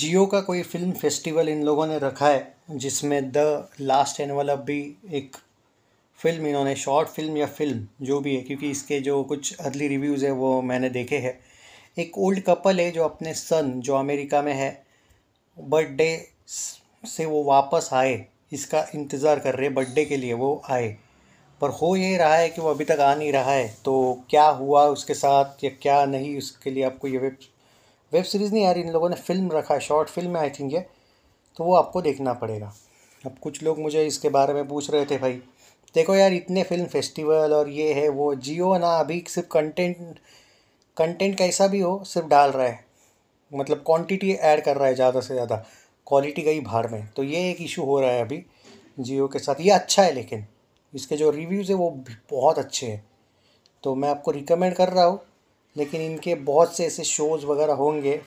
जियो का कोई film festival in लोगों ने रखा है जिसमें द लास्ट वाला भी एक फिल्म इन्होंने शॉर्ट फिल्म या फिल्म जो भी है क्योंकि इसके जो कुछ अर्ली रिव्यूज़ है वो मैंने देखे हैं एक ओल्ड कपल है जो अपने सन जो अमेरिका में है बर्थडे से वो वापस आए इसका इंतज़ार कर रहे बर्थडे के लिए वो आए पर हो ये रहा है कि वो अभी तक आ नहीं रहा है तो क्या हुआ उसके साथ या क्या नहीं उसके लिए आपको ये वेब वेब सीरीज़ नहीं यार इन लोगों ने फ़िल्म रखा है शॉर्ट फिल्म है आई थिंक ये तो वो आपको देखना पड़ेगा अब कुछ लोग मुझे इसके बारे में पूछ रहे थे भाई देखो यार इतने फिल्म फेस्टिवल और ये है वो जियो ना अभी सिर्फ कंटेंट कंटेंट कैसा भी हो सिर्फ डाल रहा है मतलब क्वांटिटी ऐड कर रहा है ज़्यादा से ज़्यादा क्वालिटी गई बाहर में तो ये एक इशू हो रहा है अभी जियो के साथ ये अच्छा है लेकिन इसके जो रिव्यूज़ है वो बहुत अच्छे हैं तो मैं आपको रिकमेंड कर रहा हूँ लेकिन इनके बहुत से ऐसे शोज़ वगैरह होंगे